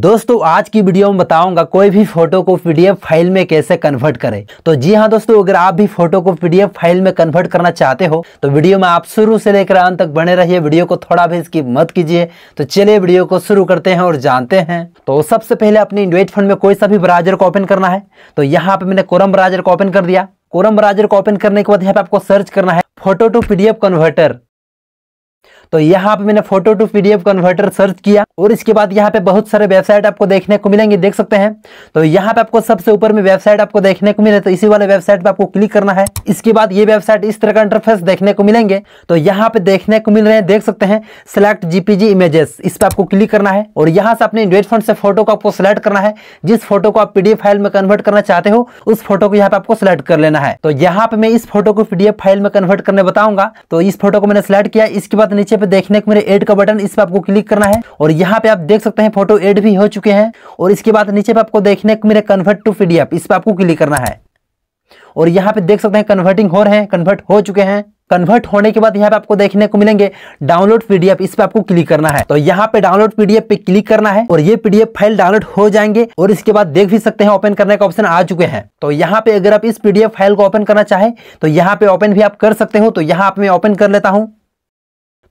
दोस्तों आज की वीडियो में बताऊंगा कोई भी फोटो को पीडीएफ फाइल में कैसे कन्वर्ट करें तो जी हाँ दोस्तों अगर आप भी फोटो को पीडीएफ फाइल में कन्वर्ट करना चाहते हो तो वीडियो में आप शुरू से लेकर अंत तक बने रहिए वीडियो को थोड़ा भी इसकी मत कीजिए तो चलिए वीडियो को शुरू करते हैं और जानते हैं तो सबसे पहले अपने इंडोइ फंड में कोई सा भी ब्राउजर को ओपन करना है तो यहाँ पे मैंने कोरम ब्राउजर को ओपन कर दिया कोरम ब्राउजर को ओपन करने के बाद यहाँ पे आपको सर्च करना है फोटो टू पीडीएफ कन्वर्टर तो यहाँ पे मैंने photo to PDF converter search किया और इसके बाद यहाँ पे बहुत सारे वेबसाइट आपको देखने को मिलेंगे देख सकते हैं तो यहाँ पे आपको सबसे ऊपर में वेबसाइट आपको देखने को मिले तो इसी वाले वेबसाइट पे आपको क्लिक करना है इसके बाद ये वेबसाइट इस तरह का इंटरफेस देखने को मिलेंगे तो यहाँ पे देखने को मिल रहे हैं देख सकते हैं सिलेक्ट जीपीजी इमेजेस इस पर आपको क्लिक करना है और यहाँ से अपने एंड्रॉइड फंड से फोटो को आपको सिलेक्ट करना है जिस फोटो को आप पीडीएफ फाइल में कन्वर्ट करना चाहते हो उस फोटो को यहाँ पे आपको सिलेक्ट कर लेना है तो यहाँ पे मैं इस फोटो को पीडीएफ फाइल में कन्वर्ट करने बताऊंगा तो इस फोटो को मैंने सिलेक्ट किया इसके बाद नीचे पे देखने को मेरे एड का बटन इस पर आपको क्लिक करना है और यहाँ पे आप देख सकते हैं फोटो एड भी हो चुके हैं और इसके बाद नीचे पे आपको देखने को मेरे कन्वर्ट टू पी इस पर आपको क्लिक करना है और यहाँ पे देख सकते हैं कन्वर्टिंग हो रहे हैं कन्वर्ट हो चुके हैं कन्वर्ट होने के बाद यहाँ पे आपको देखने को मिलेंगे डाउनलोड पीडीएफ इस पे आपको क्लिक करना है तो यहाँ पे डाउनलोड पीडीएफ पे क्लिक करना है और ये पीडीएफ फाइल डाउनलोड हो जाएंगे और इसके बाद देख भी सकते हैं ओपन करने का ऑप्शन आ चुके हैं तो यहाँ पे अगर आप इस पीडीएफ फाइल को ओपन करना चाहे तो यहाँ पे ओपन भी आप कर सकते हो तो यहाँ आप मैं ओपन कर लेता हूँ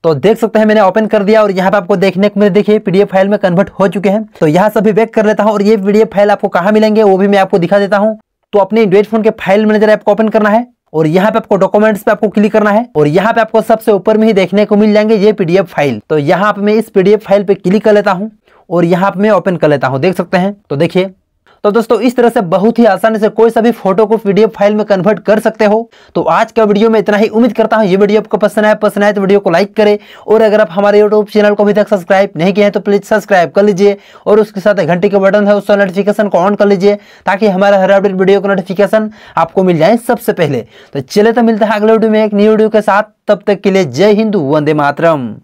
तो देख सकते हैं मैंने ओपन कर दिया और यहाँ पे आपको देखने को मिले देखिए पीडीएफ फाइल में कन्वर्ट हो चुके हैं तो यहाँ सभी वेक कर लेता हूँ और ये पीडीएफ फाइल आपको कहाँ मिलेंगे वो भी मैं आपको दिखा देता हूँ तो अपने एंड्रॉइड फोन के फाइल मैनेजर ऐप को ओपन करना है और यहाँ पे आपको डॉक्यूमेंट्स पे आपको क्लिक करना है और यहाँ पे आपको सबसे ऊपर में ही देखने को मिल जाएंगे ये पीडीएफ फाइल तो यहाँ पे मैं इस पीडीएफ फाइल पे क्लिक कर लेता हूँ और यहाँ पे मैं ओपन कर लेता हूँ देख सकते हैं तो देखिए तो दोस्तों इस तरह से बहुत ही आसानी से कोई सा भी फोटो को पीडीएफ फाइल में कन्वर्ट कर सकते हो तो आज का वीडियो में इतना ही उम्मीद करता हूँ ये वीडियो आपको पसंद आए पसंद आए तो वीडियो को लाइक करें और अगर आप हमारे यूट्यूब चैनल को अभी तक सब्सक्राइब नहीं किया है तो प्लीज सब्सक्राइब कर लीजिए और उसके साथ घंटे का बटन है उसका नोटिफिकेशन को ऑन कर लीजिए ताकि हमारे हर अपडेट वीडियो का नोटिफिकेशन आपको मिल जाए सबसे पहले तो चले तो मिलता है अगले वीडियो में एक न्यू वीडियो के साथ तब तक के लिए जय हिंदू वंदे मातरम